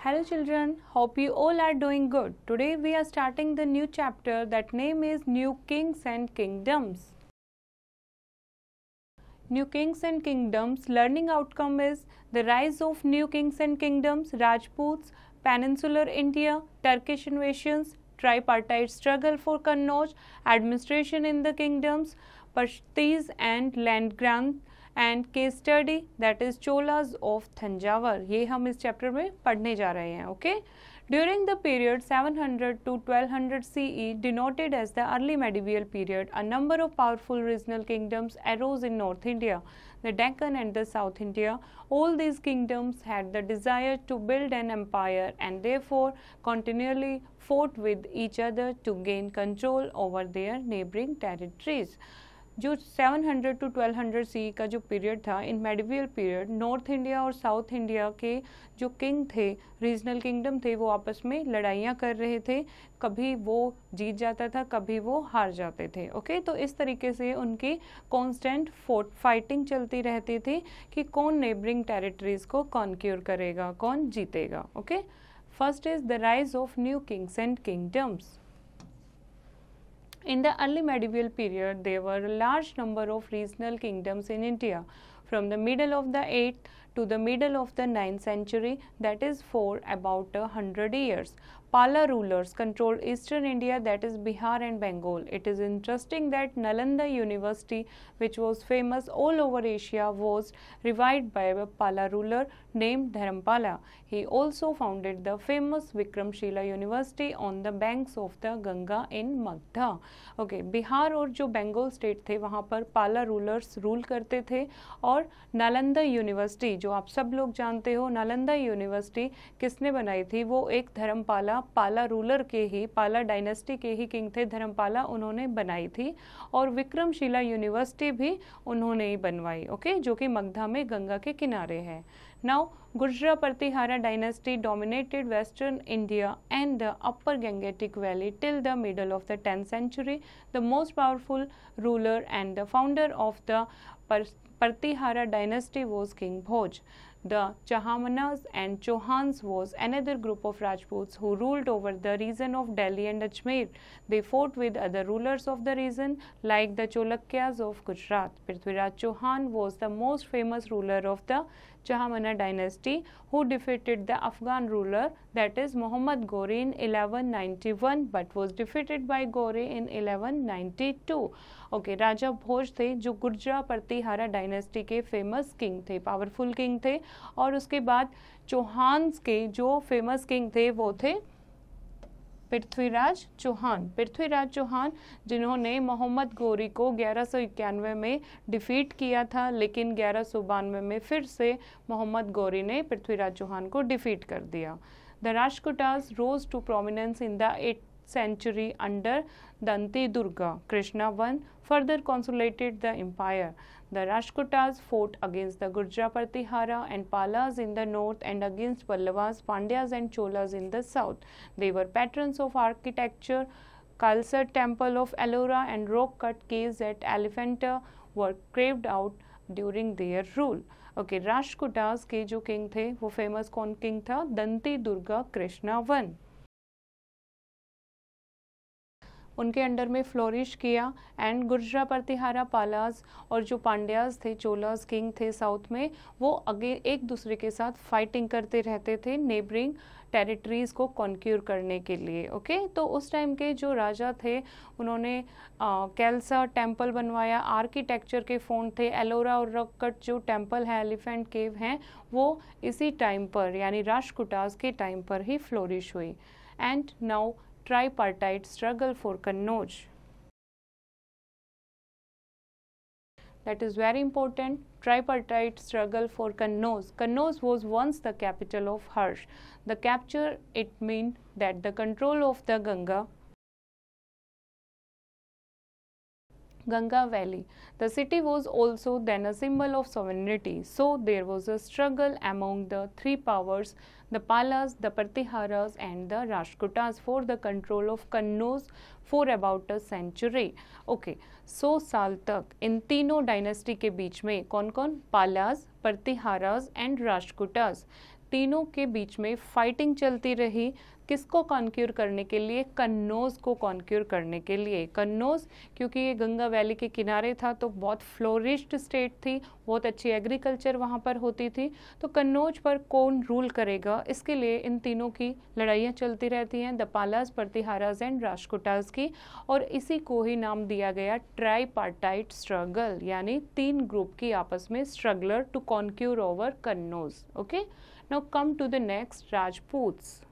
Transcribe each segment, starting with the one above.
Hello children, hope you all are doing good. Today we are starting the new chapter that name is New Kings and Kingdoms. New Kings and Kingdoms learning outcome is the rise of new kings and kingdoms, Rajputs, Peninsular India, Turkish invasions, tripartite struggle for Kannauj, administration in the kingdoms, Pashtis and land grant and case study that is Cholas of थंजावर ये हम इस chapter में पढ़ने जा रहे हैं okay During the period 700 to 1200 CE, denoted as the early medieval period, a number of powerful regional kingdoms arose in North India, the Deccan and the South India. All these kingdoms had the desire to build an empire and therefore continually fought with each other to gain control over their neighboring territories. जो 700 to 1200 सी का जो period था in medieval period north India और south India के जो king थे regional kingdom थे वो आपस में लड़ाइयाँ कर रहे थे कभी वो जीत जाता था कभी वो हार जाते थे ओके तो इस तरीके से उनकी कॉन्स्टेंट फोट फाइटिंग चलती रहती थी कि कौन नेबरिंग टेरिटरीज को कॉन्क्योर करेगा कौन जीतेगा okay first is the rise of new kings and kingdoms In the early medieval period, there were a large number of regional kingdoms in India. From the middle of the 8th to the middle of the 9th century, that is for about a hundred years. Pala rulers controlled eastern India, that is Bihar and Bengal. It is interesting that Nalanda University, which was famous all over Asia, was revived by a Pala ruler named Dharampala. He also founded the famous Vikramshila University on the banks of the Ganga in Magda. Okay, Bihar और जो Bengal state थे वहाँ पर पाला rulers rule करते थे और Nalanda university जो आप सब लोग जानते हो नालंदा यूनिवर्सिटी किसने बनाई थी वो एक धर्मपाला पाला रूलर के ही पाला डायनेस्टी के ही किंग थे धर्मपाला उन्होंने बनाई थी और विक्रमशिला यूनिवर्सिटी भी उन्होंने ही बनवाई ओके जो कि मगधा में गंगा के किनारे है Now, Gurjara Pratihara dynasty dominated western India and the upper Gangetic Valley till the middle of the 10th century. The most powerful ruler and the founder of the Pratihara dynasty was King Bhoj. The Chahamanas and Chauhans was another group of Rajputs who ruled over the region of Delhi and Ajmer. They fought with other rulers of the region like the Cholakyas of Gujarat. Prithviraj Chauhan was the most famous ruler of the Chahamana dynasty who defeated the Afghan ruler that is Muhammad Ghori in 1191 but was defeated by Ghori in 1192. Okay राजा भोज थे जो Gurjara Pratihara dynasty के famous king थे powerful king थे और उसके बाद चौहान्स के जो फेमस किंग थे वो थे पृथ्वीराज चौहान पृथ्वीराज चौहान जिन्होंने मोहम्मद गोरी को ग्यारह में डिफीट किया था लेकिन ग्यारह में फिर से मोहम्मद गोरी ने पृथ्वीराज चौहान को डिफीट कर दिया the Rashtrakutas rose to prominence in the century under Dante Durga. Krishna I further consolidated the empire. The Rashkotas fought against the Gurja Pratihara and Palas in the north and against Pallavas, Pandyas and Cholas in the south. They were patrons of architecture. Kalsar temple of Ellora and rock cut caves at Elephanta were carved out during their rule. Okay okay, Rashtrakutas के जो king थे वो famous कौन king था Dantidurga Krishna one उनके under में flourish किया and Gurjara Pratihara Palas और जो पांड्याज थे चोलाज किंग थे साउथ में वो अगे एक दूसरे के साथ फाइटिंग करते रहते थे नेबरिंग टेरिटरीज़ को कॉन्क्यूर करने के लिए ओके okay? तो उस टाइम के जो राजा थे उन्होंने कैल्सा टेम्पल बनवाया आर्किटेक्चर के फोन थे एलोरा और रक्कट जो टेम्पल हैं एलिफेंट केव हैं वो इसी टाइम पर यानी राष्ट्रकुटास के टाइम पर ही फ्लोरिश हुई and now tripartite struggle for Kannauj. That is very important tripartite struggle for Kannauj. Kannauj was once the capital of Harsh. The capture it meant that the control of the Ganga Ganga Valley. The city was also then a symbol of sovereignty. So there was a struggle among the three powers the Palas, the Pratiharas and the Rashkutas for the control of Kannauj for about a century. Okay सौ साल तक इन तीनों dynasty के बीच में कौन कौन पालाज प्रतिहाराज and राष्ट्रकुटाज तीनों के बीच में फाइटिंग चलती रही किसको कॉन्क्यूर करने के लिए कन्नौज को कॉन्क्योर करने के लिए कन्नौज क्योंकि ये गंगा वैली के किनारे था तो बहुत फ्लोरिश्ड स्टेट थी बहुत अच्छी एग्रीकल्चर वहाँ पर होती थी तो कन्नौज पर कौन रूल करेगा इसके लिए इन तीनों की लड़ाइयाँ चलती रहती हैं दपालाज प्रतिहाराज एंड राजकुटाज की और इसी को ही नाम दिया गया ट्राई पार्टाइट स्ट्रगल यानी तीन ग्रुप की आपस में struggler to conquer over Kannauj okay Now come to the next Rajputs.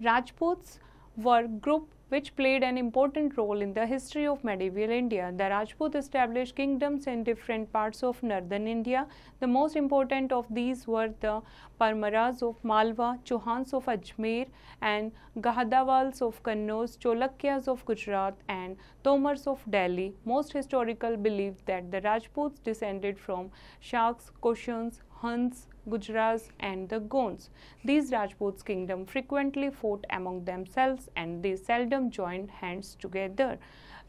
Rajputs were group which played an important role in the history of medieval India. The Rajput established kingdoms in different parts of northern India. The most important of these were the Parmaras of Malwa, Chauhans of Ajmer, and Gahadawals of Kannauj, Cholakyas of Gujarat, and Tomars of Delhi. Most historical believe that the Rajputs descended from Shaks, Kushans, Huns, Gujras and the Gonds. These Rajputs kingdom frequently fought among themselves and they seldom joined hands together.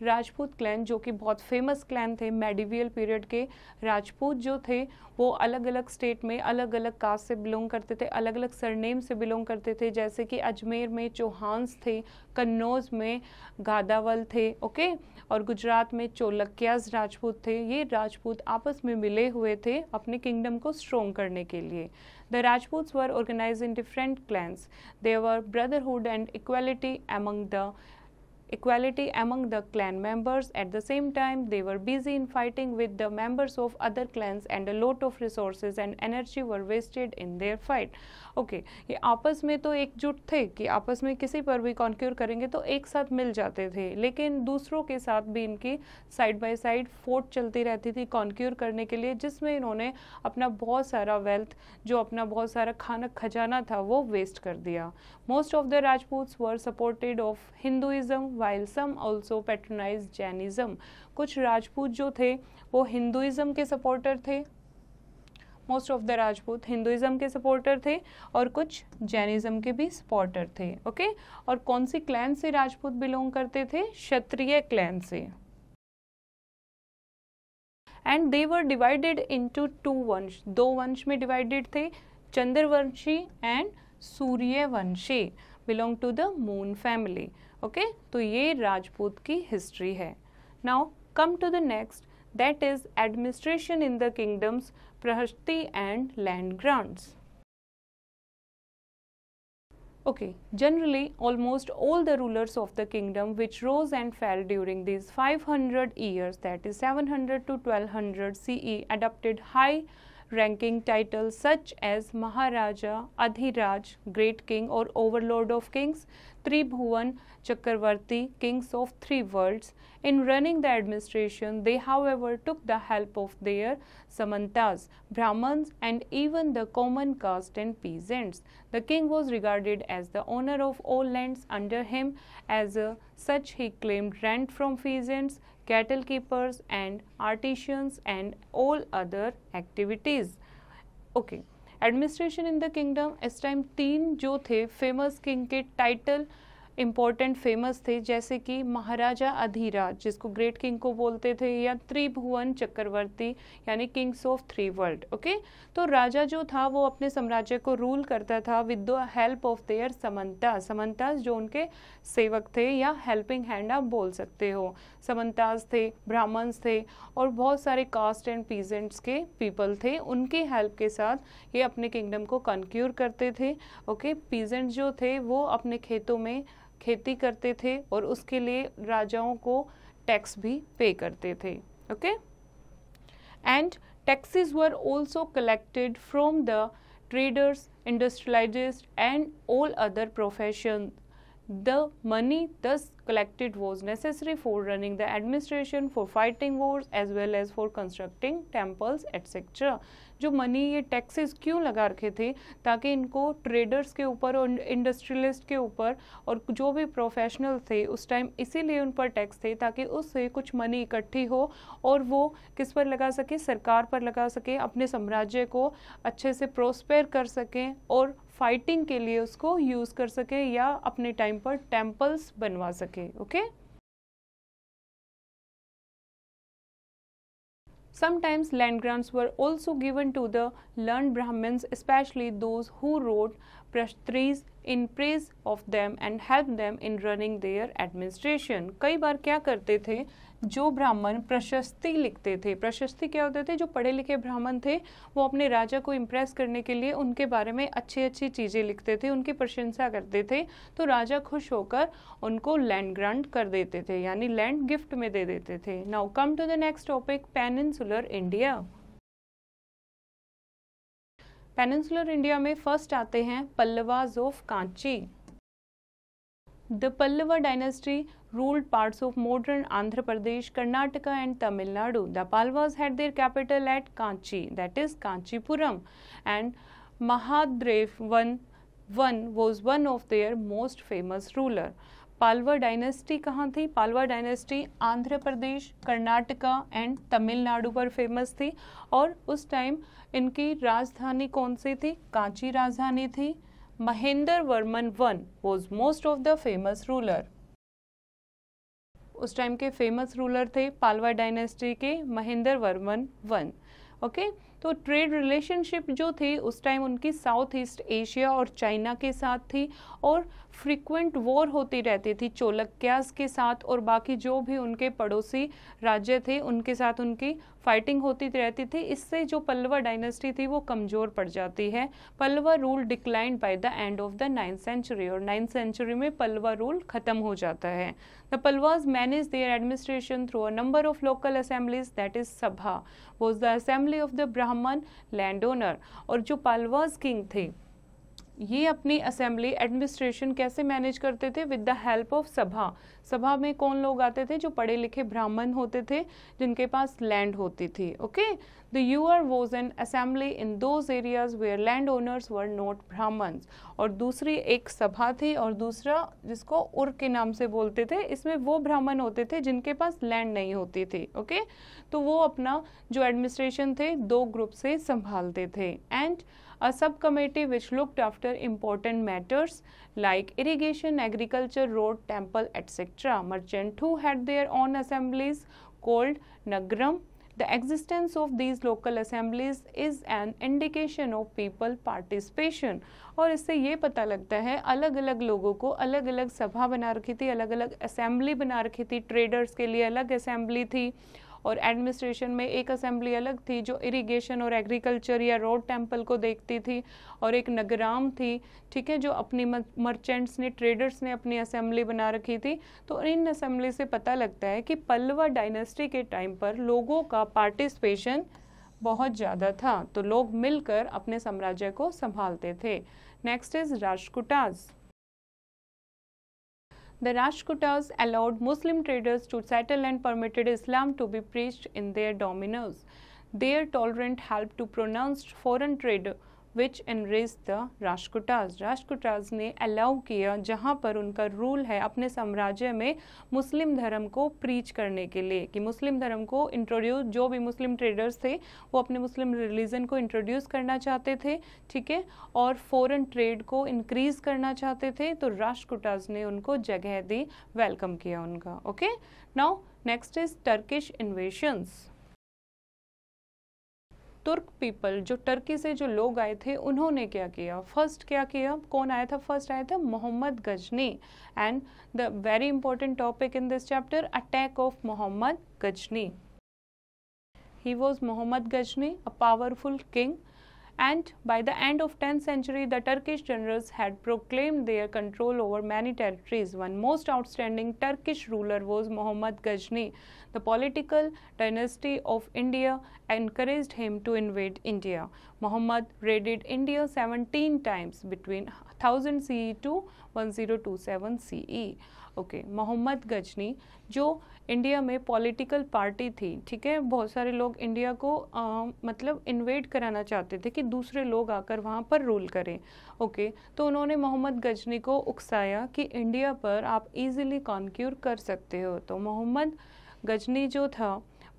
Rajput clan जो कि बहुत famous clan थे medieval period के राजपूत जो थे वो अलग अलग स्टेट में अलग अलग कास्ट से बिलोंग करते थे अलग अलग सरनेम से बिलोंग करते थे जैसे कि अजमेर में चौहान्स थे कन्नौज में गादावल थे ओके और गुजरात में चोलक्याज राजपूत थे ये राजपूत आपस में मिले हुए थे अपने किंगडम को स्ट्रोंग करने के लिए the Rajput were organize in different clans they were brotherhood and equality among the equality among the clan members. At the same time, they were busy in fighting with the members of other clans and a lot of resources and energy were wasted in their fight. Okay okay, ये आपस में तो एकजुट थे कि आपस में किसी पर भी कॉन्क्योर करेंगे तो एक साथ मिल जाते थे लेकिन दूसरों के साथ भी इनकी साइड बाय साइड फोर्ट चलती रहती थी कॉन्क्योर करने के लिए जिसमें इन्होंने अपना बहुत सारा वेल्थ जो अपना बहुत सारा खाना खजाना था वो वेस्ट कर दिया most of the Rajput were supported of Hinduism while some also patronized Jainism. कुछ राजपूत जो थे वो हिंदुज़म के सपोर्टर थे most of the Rajput Hinduism के सपोर्टर थे और कुछ जैनिज़्म के भी सपोर्टर थे ओके और कौन सी क्लैन से राजपूत बिलोंग करते थे क्षत्रिय क्लैन से and they were divided into two वंश दो वंश में डिवाइडेड थे Chandravanshi and Suryavanshi belong to the moon family okay तो ये राजपूत की हिस्ट्री है now come to the next that is administration in the kingdoms प्रहस्ती and land grants okay generally almost all the rulers of the kingdom which rose and fell during this 500 hundred years that is seven hundred to twelve hundred C E adopted high ranking titles such as Maharaja, Adhiraj, Great King or Overlord of Kings, Tribhuvan, Chakravarti, Kings of Three Worlds. In running the administration, they however took the help of their Samantas, Brahmans and even the common caste and peasants. The king was regarded as the owner of all lands under him. As such, he claimed rent from peasants, cattle keepers and artisans and all other activities okay administration in the kingdom is time teen jo the famous king title important famous थे जैसे कि महाराजा अधीराज जिसको great king को बोलते थे या त्रिभुवन चक्रवर्ती यानी kings of three world okay तो राजा जो था वो अपने साम्राज्य को रूल करता था with the help of their samanta samantas जो उनके सेवक थे या हेल्पिंग हैंड आप बोल सकते हो समंताज थे ब्राह्मण्स थे और बहुत सारे कास्ट एंड पीजेंट्स के पीपल थे उनकी हेल्प के साथ ये अपने किंगडम को कंक्यूर करते थे ओके पीजेंट्स जो थे वो अपने खेतों में खेती करते थे और उसके लिए राजाओं को टैक्स भी पे करते थे okay and taxes were also collected from the traders industrialists and all other profession the money thus collected was necessary for running the administration for fighting wars as well as for constructing temples etc जो money ये taxes क्यों लगा रखे थे ताकि इनको traders के ऊपर और इंडस्ट्रियलिस्ट के ऊपर और जो भी प्रोफेशनल थे उस टाइम इसीलिए उन पर टैक्स थे ताकि उससे कुछ मनी इकट्ठी हो और वो किस पर लगा सके सरकार पर लगा सके अपने साम्राज्य को अच्छे से प्रोस्पेयर कर सकें और फाइटिंग के लिए उसको यूज कर सके या अपने टाइम पर टेम्पल्स बनवा सके okay sometimes land grants were also given to the learn Brahmins specially those who wrote prashastis in praise of them and help them in running their administration कई बार क्या करते थे जो ब्राह्मण प्रशस्ति लिखते थे प्रशस्ति क्या होते थे जो पढ़े लिखे ब्राह्मण थे वो अपने राजा को इम्प्रेस करने के लिए उनके बारे में अच्छी अच्छी चीज़ें लिखते थे उनकी प्रशंसा करते थे तो राजा खुश होकर उनको लैंड ग्रांट कर देते थे यानी लैंड गिफ्ट में दे देते थे now come to the next topic peninsular India peninsular India में फर्स्ट आते हैं Pallavas of Kanchi the Pallava dynasty ruled parts of modern Andhra Pradesh Karnataka and Tamil Nadu the Pallavas had their capital at Kanchi that is Kanchipuram and Mahendra one one was one of their most famous ruler Pallava dynasty कहाँ थी Pallava dynasty Andhra Pradesh Karnataka and Tamil Nadu पर famous थी और उस time इनकी राजधानी कौन सी थी कांची राजधानी थी Mahendravarman one was most of the famous ruler उस टाइम के फेमस रूलर थे पालवा डायनेस्टी के महेंद्र वर्मन वन ओके तो ट्रेड रिलेशनशिप जो थी उस टाइम उनकी साउथ ईस्ट एशिया और चाइना के साथ थी और फ्रीक्वेंट वॉर होती रहती थी चोलक्यास के साथ और बाकी जो भी उनके पड़ोसी राज्य थे उनके साथ उनकी फाइटिंग होती रहती थी इससे जो पल्लवा डायनेस्टी थी वो कमज़ोर पड़ जाती है Pallava rule decline by the end of the ninth century और नाइन्थ सेंचुरी में पल्लवा रूल ख़त्म हो जाता है the Pallavas manage their administration through a number of local assemblies that is sabha was the assembly of the Brahmin land owner और जो Pallavas king थे ये अपनी असेंबली एडमिनिस्ट्रेशन कैसे मैनेज करते थे विद द हेल्प ऑफ सभा सभा में कौन लोग आते थे जो पढ़े लिखे ब्राह्मण होते थे जिनके पास लैंड होती थी okay The UR was an assembly in those areas where landowners were not Brahmins. और दूसरी एक सभा थी और दूसरा जिसको उर के नाम से बोलते थे इसमें वो ब्राह्मण होते थे जिनके पास लैंड नहीं होती थी ओके okay? तो वो अपना जो एडमिनिस्ट्रेशन थे दो ग्रुप से संभालते थे and a subcommittee which looked after important matters like irrigation, agriculture, road, temple, etc. Merchants who had their own assemblies called Nagram The existence of these local assemblies is an indication of people participation और इससे ये पता लगता है अलग अलग लोगों को अलग अलग सभा बना रखी थी अलग अलग असेंबली बना रखी थी ट्रेडर्स के लिए अलग असेंबली थी और एडमिनिस्ट्रेशन में एक असेंबली अलग थी जो इरिगेशन और एग्रीकल्चर या रोड टेम्पल को देखती थी और एक नगराम थी ठीक है जो अपनी मर्चेंट्स ने ट्रेडर्स ने अपनी असेंबली बना रखी थी तो इन असेंबली से पता लगता है कि पल्लवा डायनेस्टी के टाइम पर लोगों का पार्टिसिपेशन बहुत ज़्यादा था तो लोग मिलकर अपने साम्राज्य को संभालते थे next is Rashtrakutas The Rajputas allowed Muslim traders to settle and permitted Islam to be preached in their dominions. Their tolerance helped to pronounce foreign trade. Which enrage the Rashtrakutas Rashtrakutas ने अलाउ किया जहाँ पर उनका रूल है अपने साम्राज्य में मुस्लिम धर्म को प्रीच करने के लिए कि मुस्लिम धर्म को इंट्रोड्यूस जो भी मुस्लिम ट्रेडर्स थे वो अपने मुस्लिम रिलीजन को इंट्रोड्यूस करना चाहते थे ठीक है और फॉरेन ट्रेड को इंक्रीज करना चाहते थे तो राष्ट्रकुटाज ने उनको जगह दी वेलकम किया उनका okay now next is Turkish invasions Turk people जो टर्की से जो लोग आए थे उन्होंने क्या किया फर्स्ट क्या किया कौन आया था फर्स्ट आया था Mohammad Ghazni and the very important topic in this chapter attack of Mohammad Ghazni he was Mohammad Ghazni, a powerful king. And by the end of 10th century, the Turkish generals had proclaimed their control over many territories. One most outstanding Turkish ruler was Mohammad Ghazni. The political dynasty of India encouraged him to invade India. Muhammad raided India 17 times between 1000 CE to 1027 CE. Okay Mohammad Ghazni जो India में political party थी ठीक है बहुत सारे लोग India को आ, मतलब इन्वेट कराना चाहते थे कि दूसरे लोग आकर वहाँ पर रूल करें ओके तो उन्होंने मोहम्मद गजनी को उकसाया कि इंडिया पर आप इजीली कॉन्क्यूर कर सकते हो तो मोहम्मद गजनी जो था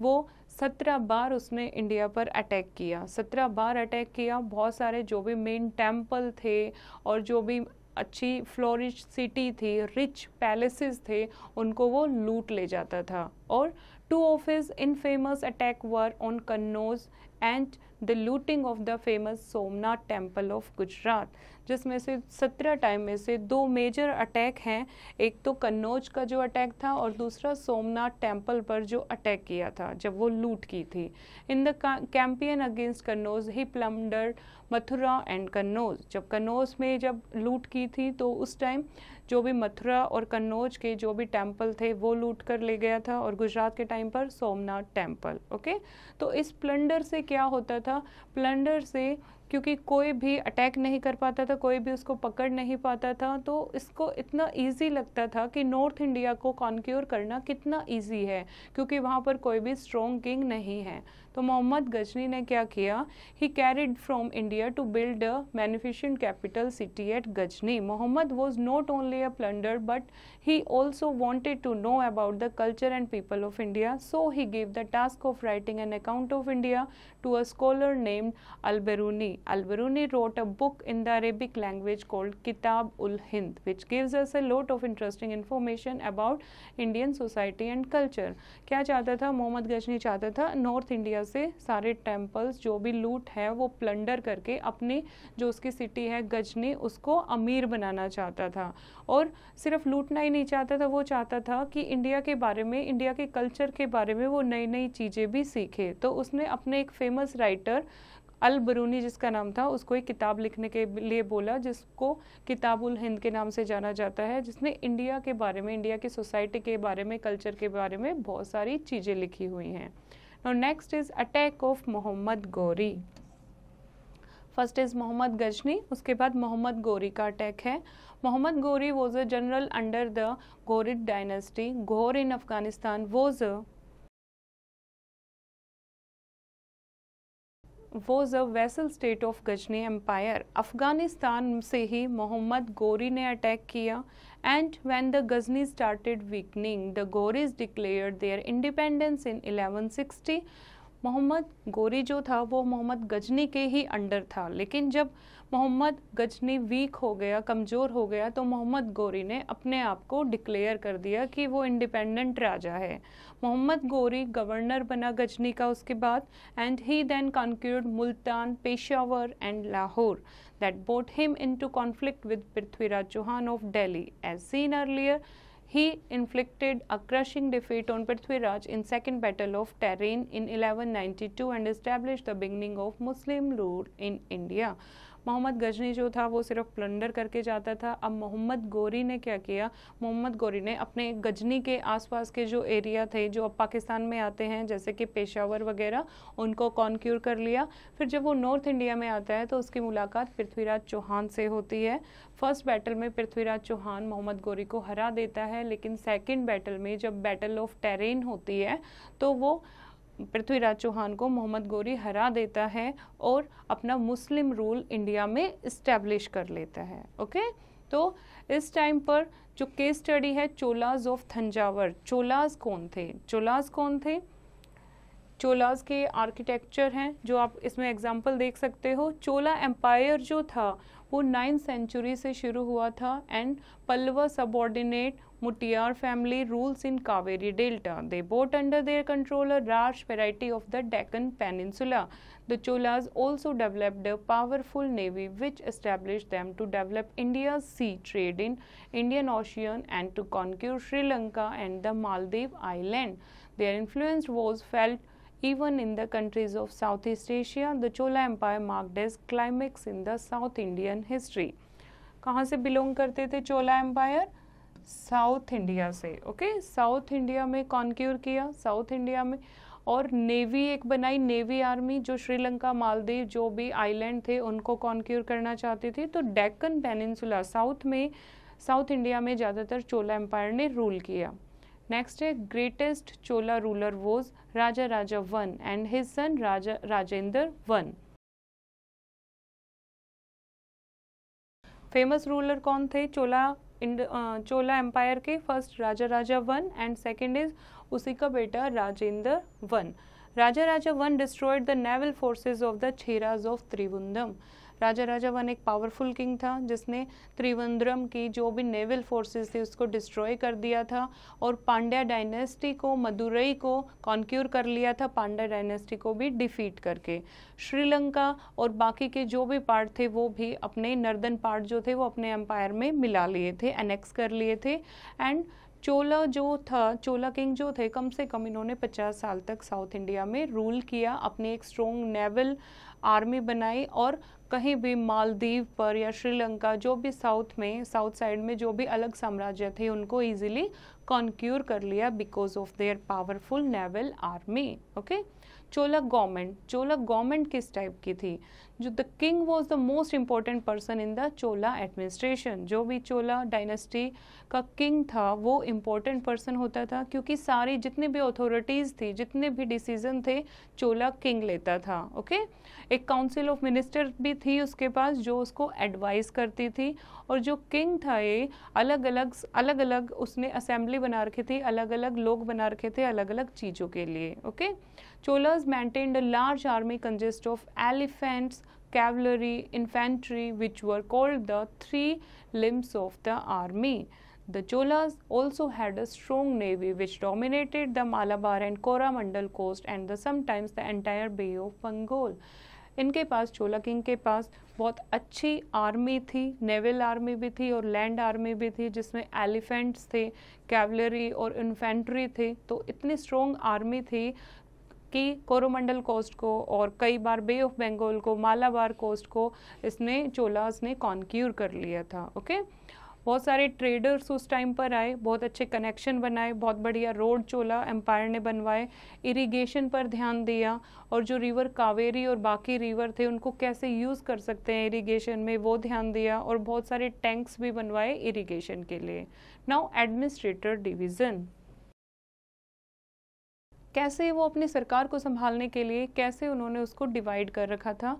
वो सत्रह बार उसने इंडिया पर अटैक किया सत्रह बार अटैक किया बहुत सारे जो भी मेन टेम्पल थे और जो भी अच्छी फ्लोरिश सिटी थी रिच पैलेसेस थे उनको वो लूट ले जाता था और two of his in famous attack were on Kannauj and the looting of the famous Somnath temple of Gujarat जिसमें से सत्रह टाइम में से दो मेजर अटैक हैं एक तो कन्नौज का जो अटैक था और दूसरा सोमनाथ टेंपल पर जो अटैक किया था जब वो लूट की थी in the campaign against Kannauj he plunder Mathura and Kannauj जब कन्नौज में जब लूट की थी तो उस टाइम जो भी मथुरा और कन्नौज के जो भी टेम्पल थे वो लूट कर ले गया था और गुजरात के टाइम पर सोमनाथ टेम्पल ओके तो इस प्लंडर से क्या होता था प्लंडर से क्योंकि कोई भी अटैक नहीं कर पाता था कोई भी उसको पकड़ नहीं पाता था तो इसको इतना इजी लगता था कि नॉर्थ इंडिया को कॉन्क्योर करना कितना इजी है क्योंकि वहाँ पर कोई भी स्ट्रॉन्ग किंग नहीं है तो मोहम्मद गजनी ने क्या किया he carried from India to build a magnificent capital city at Ghazni Mohammad was not only a plunder but he also wanted to know about the culture and people of India so he gave the task of writing an account of India to a scholar named Al-Biruni. Al-Biruni wrote a book in the Arabic language called Kitab ul-Hind which gives us a lot of interesting information about Indian society and culture. क्या चाहता था Mohammad Ghazni चाहता था north India से सारे temples जो भी लूट है वो प्लंडर करके अपने जो उसकी सिटी है गजनी उसको अमीर बनाना चाहता था और सिर्फ लूटना ही नहीं चाहता था वो चाहता था कि इंडिया के बारे में इंडिया के कल्चर के बारे में वो नई नई चीज़ें भी सीखे तो उसने अपने एक फेमस राइटर अल बरूनी जिसका नाम था उसको एक किताब लिखने के लिए बोला जिसको किताबुल हिंद के नाम से जाना जाता है जिसने इंडिया के बारे में इंडिया की सोसाइटी के बारे में कल्चर के बारे में बहुत सारी चीज़ें लिखी हुई हैं now next is attack of mohammad gori first is Mohammad Ghazni उसके बाद मोहम्मद गोरी का अटैक है Mohammad Ghori was a general under the Ghorid dynasty Ghor in Afghanistan was was a vassal state of Ghazni empire Afghanistan से ही मोहम्मद गोरी ने attack किया and when the Ghazni started weakening, the Ghoris declared their independence in 1160. Mohammad गोरी जो था वो मोहम्मद गजनी के ही अंडर था लेकिन जब मोहम्मद गजनी वीक हो गया कमजोर हो गया तो मोहम्मद गोरी ने अपने आप को डिक्लेयर कर दिया कि वो इंडिपेंडेंट राजा है मोहम्मद गोरी गवर्नर बना गजनी का उसके बाद and he then conquered Multan Peshawar and Lahore that brought him into conflict with Prithviraj Chauhan of Delhi as seen earlier he inflicted a crushing defeat on Prithviraj in second battle of Tarain in eleven ninety two and establish the beginning of Muslim rule in India Mohammad Ghazni जो था वो सिर्फ plunder करके जाता था अब मोहम्मद गोरी ने क्या किया मोहम्मद गोरी ने अपने गजनी के आसपास के जो एरिया थे जो अब पाकिस्तान में आते हैं जैसे कि पेशावर वगैरह उनको कॉन्क्यूर कर लिया फिर जब वो नॉर्थ इंडिया में आता है तो उसकी मुलाकात पृथ्वीराज चौहान से होती है फर्स्ट बैटल में पृथ्वीराज चौहान मोहम्मद गोरी को हरा देता है लेकिन सेकेंड बैटल में जब बैटल ऑफ टेरेन होती है तो वो पृथ्वीराज चौहान को मोहम्मद गोरी हरा देता है और अपना मुस्लिम रूल इंडिया में इस्टेब्लिश कर लेता है ओके तो इस टाइम पर जो केस स्टडी है चोलाज ऑफ थंजावर चोलाज कौन थे चोलाज कौन थे चोलाज के आर्किटेक्चर हैं जो आप इसमें एग्जांपल देख सकते हो चोला एम्पायर जो था वो नाइन्थ सेंचुरी से शुरू हुआ था and Pallava subordinate Muttiar family rules in Kaveri Delta. They brought under their control a large variety of the Deccan Peninsula. The Cholas also developed a powerful navy which established them to develop India's sea trade in Indian Ocean and to conquer Sri Lanka and the Maldives island. Their influence was felt even in the countries of Southeast Asia. The Chola Empire marked as climax in the South Indian history. कहाँ से belong करते थे Chola Empire? South India से okay south India में conquer किया south India में और navy एक बनाई नेवी आर्मी जो श्रीलंका मालदीव जो भी आइलैंड थे उनको कॉन्क्योर करना चाहती थी तो डेक्कन पेनिनसुला साउथ में साउथ इंडिया में ज़्यादातर चोला एम्पायर ने रूल किया नेक्स्ट है greatest Chola ruler was Raja Raja one and his son Raja Rajendra one famous ruler कौन थे चोला चोला एम्पायर के first Raja Raja one and second is उसी का बेटा Rajendra one Raja Raja one destroyed the naval forces of the Cheras of Trivandrum Raja Raja one एक पावरफुल किंग था जिसने त्रिवेंद्रम की जो भी नेवल फोर्सेस थे उसको डिस्ट्रॉय कर दिया था और पांड्या डायनेस्टी को मदुरई को कॉन्क्यूर कर लिया था पांड्या डायनेस्टी को भी डिफीट करके श्रीलंका और बाकी के जो भी पार्ट थे वो भी अपने नर्दन पार्ट जो थे वो अपने एम्पायर में मिला लिए थे एनेक्स कर लिए थे एंड चोला जो था चोला किंग जो थे कम से कम इन्होंने 50 साल तक साउथ इंडिया में रूल किया अपने एक स्ट्रॉन्ग नेवल आर्मी बनाई और कहीं भी मालदीव पर या श्रीलंका जो भी साउथ में साउथ साइड में जो भी अलग साम्राज्य थे उनको इजीली कॉन्क्यूर कर लिया because of their powerful naval army okay चोलक गवर्नमेंट चोलक गवर्नमेंट किस टाइप की थी जो the king was the most important person in the Chola administration जो भी चोला डायनेस्टी का किंग था वो इम्पोर्टेंट पर्सन होता था क्योंकि सारी जितनी भी अथॉरिटीज़ थी जितने भी डिसीजन थे चोला किंग लेता था ओके एक काउंसिल ऑफ मिनिस्टर भी थी उसके पास जो उसको एडवाइस करती थी और जो किंग था ये अलग अलग अलग अलग उसने असेंबली बना रखी थी अलग अलग लोग बना रखे थे अलग अलग चीज़ों के लिए okay Cholas maintained a large army consisting of elephants, cavalry, infantry, which were called the three limbs of the army. The Cholas also had a strong navy which dominated the Malabar and Coromandel coast and the, sometimes the entire Bay of Bengal. इनके पास चोला king के पास बहुत अच्छी army थी naval army भी थी और land army भी थी जिसमें एलिफेंट्स थे कैवलरी और इन्फेंट्री थे तो इतनी स्ट्रॉन्ग आर्मी थी कि कोरोमंडल कोस्ट को और कई बार बे ऑफ बंगाल को मालाबार कोस्ट को इसने चोलास ने कॉन्क्यूर कर लिया था ओके बहुत सारे ट्रेडर्स उस टाइम पर आए बहुत अच्छे कनेक्शन बनाए बहुत बढ़िया रोड चोला एम्पायर ने बनवाए इरिगेशन पर ध्यान दिया और जो रिवर कावेरी और बाकी रिवर थे उनको कैसे यूज़ कर सकते हैं इरिगेशन में वो ध्यान दिया और बहुत सारे टैंक्स भी बनवाए इरिगेशन के लिए नाउ एडमिनिस्ट्रेटर डिवीज़न कैसे वो अपनी सरकार को संभालने के लिए कैसे उन्होंने उसको डिवाइड कर रखा था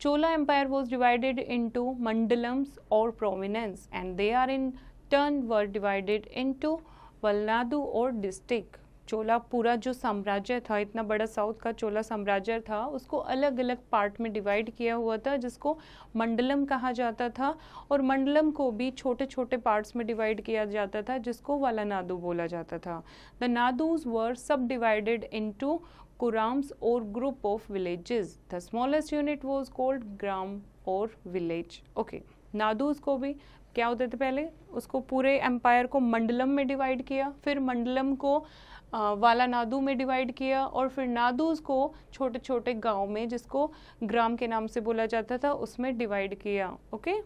Chola empire was divided into mandalams और provinces and they are in turn were divided into valanadu और डिस्ट्रिक्ट चोला पूरा जो साम्राज्य था इतना बड़ा साउथ का चोला साम्राज्य था उसको अलग अलग पार्ट में डिवाइड किया हुआ था जिसको मंडलम कहा जाता था और मंडलम को भी छोटे छोटे पार्ट्स में डिवाइड किया जाता था जिसको वाला नादू बोला जाता था द नादूज वर सब डिवाइडेड टू कुराम्स और group of villages the smallest unit was called gram और विलेज ओके नादूज को भी क्या होते थे पहले उसको पूरे एम्पायर को मंडलम में डिवाइड किया फिर मंडलम को वाला नादू में डिवाइड किया और फिर नादूज को छोटे छोटे गांव में जिसको ग्राम के नाम से बोला जाता था उसमें डिवाइड किया ओके okay?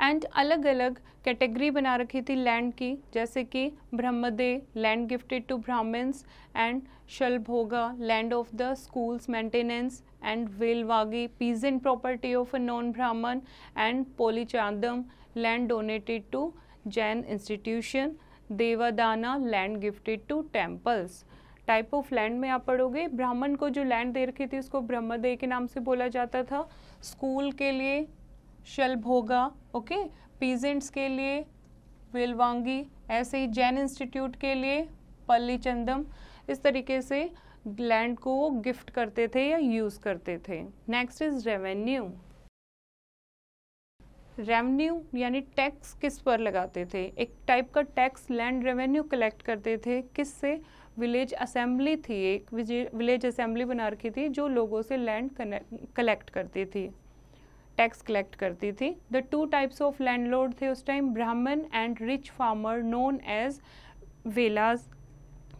एंड अलग अलग कैटेगरी बना रखी थी लैंड की जैसे कि brahmadeya land gifted to Brahmins and shalabhoga land of the schools maintenance and vellanvagai peasant property of a non Brahmin and pallichchhandam land donated to Jain institution, devadana land gifted to temples type of land में आप पढ़ोगे ब्राह्मण को जो लैंड दे रखी थी उसको ब्रह्मदेव के नाम से बोला जाता था स्कूल के लिए शलभोगा ओके पीजेंट्स के लिए विलवांगी ऐसे ही जैन इंस्टीट्यूट के लिए पल्ली चंदम इस तरीके से लैंड को गिफ्ट करते थे या यूज़ करते थे नेक्स्ट इज़ रेवेन्यू रेवेन्यू यानी टैक्स किस पर लगाते थे एक टाइप का टैक्स लैंड रेवेन्यू कलेक्ट करते थे किस से विलेज असेंबली थी एक विलेज असेंबली बना रखी थी जो लोगों से लैंड कलेक्ट करती थी टैक्स कलेक्ट करती थी द टू टाइप्स ऑफ लोड थे उस time Brahmin and rich farmer known as Vellalas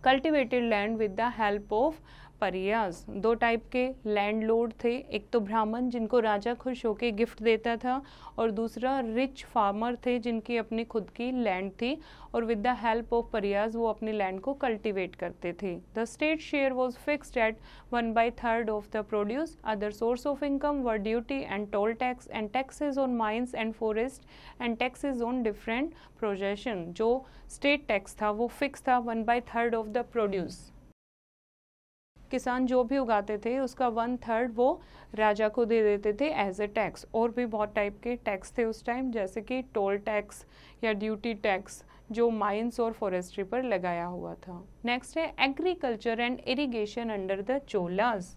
cultivated land with the help of Paraiyas दो टाइप के लोड थे एक तो ब्राह्मण जिनको राजा खुश होकर गिफ्ट देता था और दूसरा रिच फार्मर थे जिनकी अपनी खुद की लैंड थी और with the help of Paraiyas वो अपने लैंड को कल्टिवेट करते थे the state share was fixed at one by third of the produce other source of income व duty and toll tax and taxes on mines and forest and taxes on different professions जो state tax था वो fix था one by third of the produce किसान जो भी उगाते थे उसका वन थर्ड वो राजा को दे देते थे एज ए टैक्स और भी बहुत टाइप के टैक्स थे उस टाइम जैसे कि टोल टैक्स या ड्यूटी टैक्स जो माइंस और फॉरेस्ट्री पर लगाया हुआ था नेक्स्ट है agriculture and irrigation under the Cholas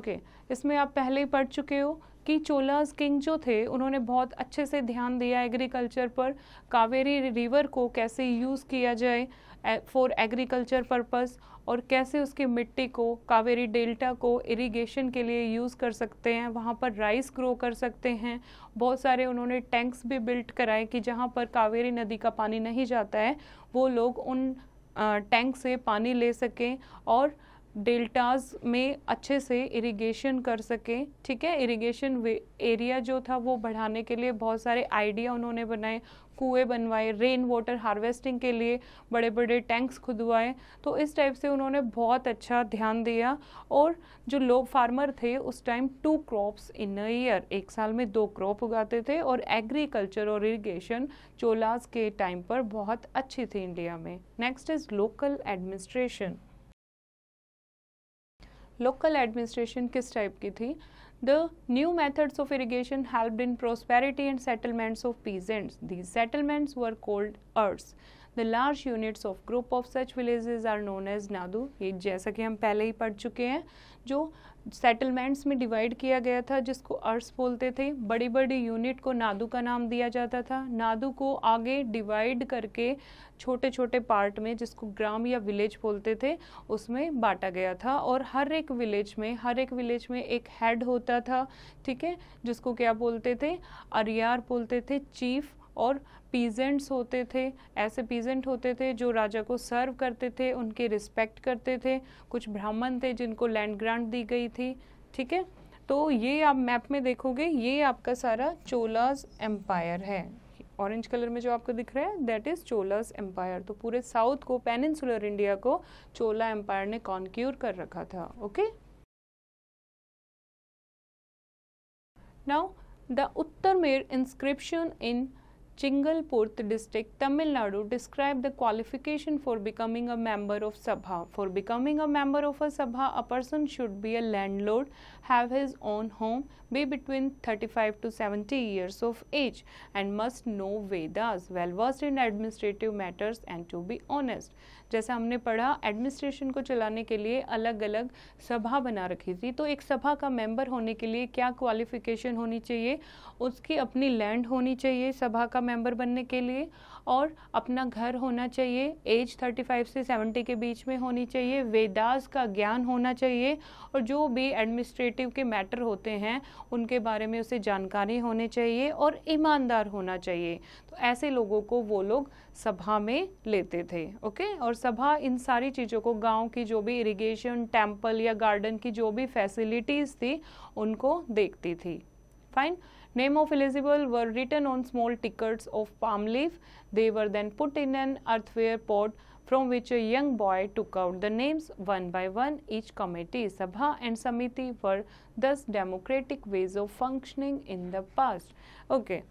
okay इसमें आप पहले ही पढ़ चुके हो कि चोलाज किंग जो थे उन्होंने बहुत अच्छे से ध्यान दिया एग्रीकल्चर पर कावेरी रिवर को कैसे यूज़ किया जाए फॉर एग्रीकल्चर पर्पस और कैसे उसकी मिट्टी को कावेरी डेल्टा को इरिगेशन के लिए यूज़ कर सकते हैं वहाँ पर राइस ग्रो कर सकते हैं बहुत सारे उन्होंने टैंक्स भी बिल्ट कराए कि जहाँ पर कावेरी नदी का पानी नहीं जाता है वो लोग उन टैंक से पानी ले सकें और डेल्टाज में अच्छे से इरिगेशन कर सकें ठीक है इरिगेशन एरिया जो था वो बढ़ाने के लिए बहुत सारे आइडिया उन्होंने बनाए कुएं बनवाए रेन वाटर हार्वेस्टिंग के लिए बड़े बड़े टैंक्स खुदवाए तो इस टाइप से उन्होंने बहुत अच्छा ध्यान दिया और जो लोग फार्मर थे उस time two crops in a year एक साल में दो क्रॉप उगाते थे और एग्रीकल्चर और इरिगेशन चोलास के टाइम पर बहुत अच्छी थी इंडिया में next is local administration local administration किस टाइप की थी The new methods of irrigation helped in prosperity and settlements of peasants. These settlements were called earths. The large units of group of such villages are known as nadu ये जैसा कि हम पहले ही पढ़ चुके हैं जो सेटलमेंट्स में डिवाइड किया गया था जिसको अर्स बोलते थे बड़ी बड़ी यूनिट को नादू का नाम दिया जाता था नादू को आगे डिवाइड करके छोटे छोटे पार्ट में जिसको ग्राम या विलेज बोलते थे उसमें बांटा गया था और हर एक विलेज में हर एक विलेज में एक हेड होता था ठीक है जिसको क्या बोलते थे अरियार बोलते थे चीफ और पीजेंट्स होते थे ऐसे पीजेंट होते थे जो राजा को सर्व करते थे उनके रिस्पेक्ट करते थे कुछ ब्राह्मण थे जिनको लैंड ग्रांट दी गई थी ठीक है तो ये आप मैप में देखोगे ये आपका सारा चोलाज एम्पायर है ऑरेंज कलर में जो आपको दिख रहा है दैट इज़ चोलास एम्पायर तो पूरे साउथ को पेनिनसुलर इंडिया को चोला एम्पायर ने कॉन्क्यूर कर रखा था okay now the Uttaramerur inscription in Chingalpurth district, Tamil Nadu describe the qualification for becoming a member of Sabha. For becoming a member of a Sabha, a person should be a landlord, have his own home, be between 35 to 70 years of age, and must know Vedas, well versed in administrative matters and to be honest. जैसा हमने पढ़ा administration को चलाने के लिए अलग अलग सभा बना रखी थी तो एक सभा का मेंबर होने के लिए क्या क्वालिफिकेशन होनी चाहिए उसकी अपनी लैंड होनी चाहिए सभा का मेंबर बनने के लिए और अपना घर होना चाहिए एज 35 से 70 के बीच में होनी चाहिए वेदास का ज्ञान होना चाहिए और जो भी एडमिनिस्ट्रेटिव के मैटर होते हैं उनके बारे में उसे जानकारी होनी चाहिए और ईमानदार होना चाहिए तो ऐसे लोगों को वो लोग सभा में लेते थे ओके और सभा इन सारी चीज़ों को गाँव की जो भी इरिगेशन टेम्पल या गार्डन की जो भी फैसिलिटीज़ थी उनको देखती थी fine Name of eligible were written on small tickets of palm leaf. They were then put in an earthenware pot from which a young boy took out the names one by one. Each committee, Sabha and Samiti were thus democratic ways of functioning in the past. Okay.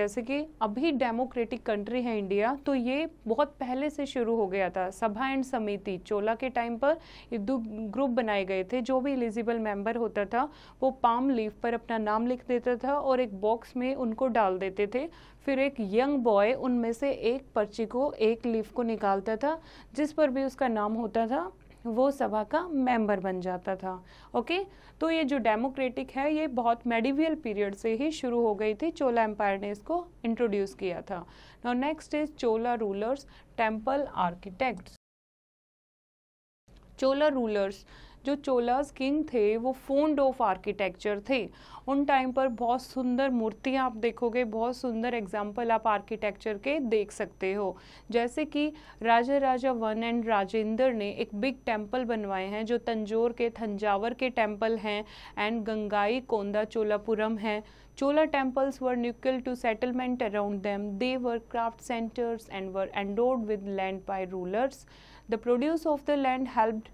जैसे कि अभी democratic country है India तो ये बहुत पहले से शुरू हो गया था सभा एंड समिति चोला के टाइम पर ये दो ग्रुप बनाए गए थे जो भी एलिजिबल मेंबर होता था वो पाम लीफ पर अपना नाम लिख देता था और एक बॉक्स में उनको डाल देते थे फिर एक यंग बॉय उनमें से एक पर्ची को एक लीफ को निकालता था जिस पर भी उसका नाम होता था वो सभा का मेंबर बन जाता था ओके तो ये जो डेमोक्रेटिक है ये बहुत मेडिवियल पीरियड से ही शुरू हो गई थी चोला एम्पायर ने इसको इंट्रोड्यूस किया था now next is Chola rulers temple architects Chola rulers जो चोलाज किंग थे वो फोन्ड ऑफ आर्किटेक्चर थे उन टाइम पर बहुत सुंदर मूर्तियाँ आप देखोगे बहुत सुंदर एग्जाम्पल आप आर्किटेक्चर के देख सकते हो जैसे कि राजा राजा वन एंड राजेंद्र ने एक बिग टेम्पल बनवाए हैं जो तंजोर के थंजावर के टेम्पल हैं एंड गंगाई कोंदा चोलापुरम हैं Chola temples were nuclei to settlement around them they were craft centres and were endowed with land by rulers the produce of the land helped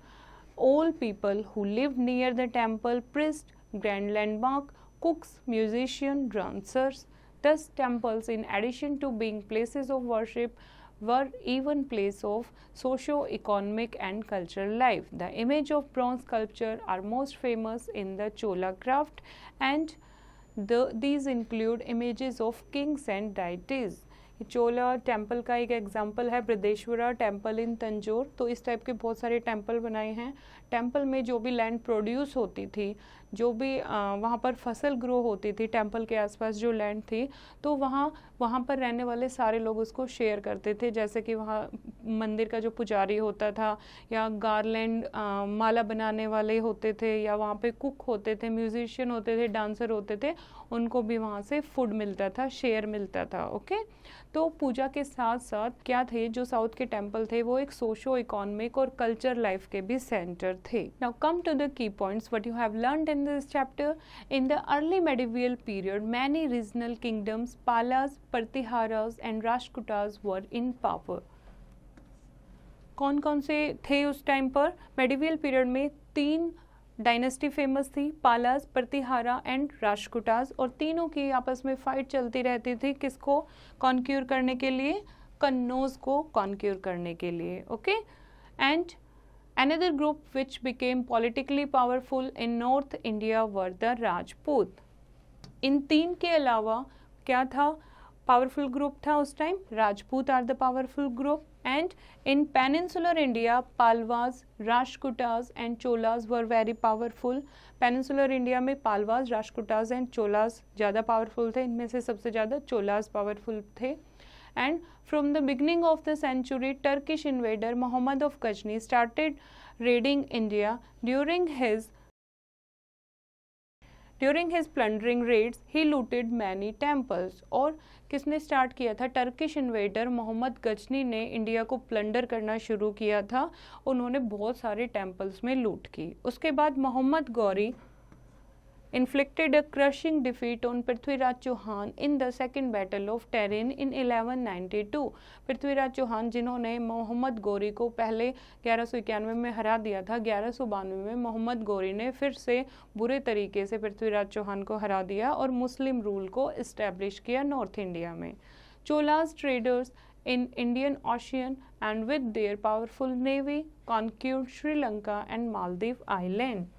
all people who lived near the temple, priests, grand landmark, cooks, musicians, dancers. Thus, temples, in addition to being places of worship, were even place of socio-economic and cultural life. The image of bronze sculpture are most famous in the Chola craft and the, these include images of kings and deities. Chola temple का एक example है बृदेश्वरा temple in Tanjore तो इस type के बहुत सारे temple बनाए हैं टेम्पल में जो भी लैंड प्रोड्यूस होती थी जो भी वहाँ पर फसल ग्रो होती थी टेम्पल के आसपास जो लैंड थी तो वहाँ वहाँ पर रहने वाले सारे लोग उसको शेयर करते थे जैसे कि वहाँ मंदिर का जो पुजारी होता था या गारलैंड माला बनाने वाले होते थे या वहाँ पे कुक होते थे म्यूजिशियन होते थे डांसर होते थे उनको भी वहाँ से फूड मिलता था शेयर मिलता था ओके तो पूजा के साथ साथ क्या थे जो साउथ के टेम्पल थे वो एक सोशो इकोनॉमिक और कल्चर लाइफ के भी सेंटर थे now come to the key points what you have learn in this chapter. In the early medieval period, many regional kingdoms, Palas, Pratiharas and Rashkutas were in power. कौन कौन से थे उस time पर medieval period में तीन dynasty famous थी पालास प्रतिहारा and राजकुटास और तीनों की आपस में फाइट चलती रहती थी किसको कॉन्क्योर करने के लिए कन्नौज को कॉन्क्योर करने के लिए okay and Another group which became politically powerful in North India were the Rajput. in teen ke alawa kya tha powerful group tha us time rajput are the powerful group and in peninsular india palwas rashkutas and cholas were very powerful peninsular india mein palwas rashkutas and cholas ज़्यादा powerful the inme se sabse ज़्यादा cholas powerful the and from the beginning of the century turkish invader muhammad of ghazni started raiding india during his during his plundering raids he looted many temples और किसने start किया था Turkish invader Mohammad Ghazni ने India को plunder करना शुरू किया था उन्होंने बहुत सारे टेम्पल्स में लूट की उसके बाद Mohammad Gauri inflicted a crushing defeat on Prithviraj Chauhan in the second battle of Terrain in 1192. prithviraj chauhan jinhone mohammad gori ko pehle 1191 mein hara diya tha 1192 mein mohammad gori ne fir se bure tarike se prithviraj chauhan ko hara diya aur muslim rule ko establish kiya north india mein cholas traders in Indian Ocean and with their powerful navy conquered Sri Lanka and Maldives Island.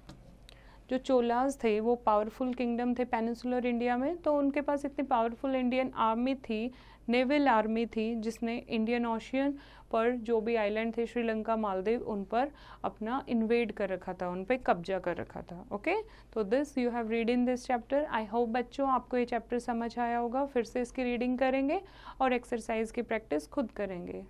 जो चोलाज थे वो powerful kingdom थे peninsular India में तो उनके पास इतनी powerful Indian army थी नेवल आर्मी थी जिसने इंडियन ओशियन पर जो भी आइलैंड थे श्रीलंका मालदीव उन पर अपना इन्वेड कर रखा था उन पर कब्जा कर रखा था ओके तो this you have read in this chapter I hope बच्चों आपको ये चैप्टर समझ आया होगा फिर से इसकी रीडिंग करेंगे और एक्सरसाइज की प्रैक्टिस खुद करेंगे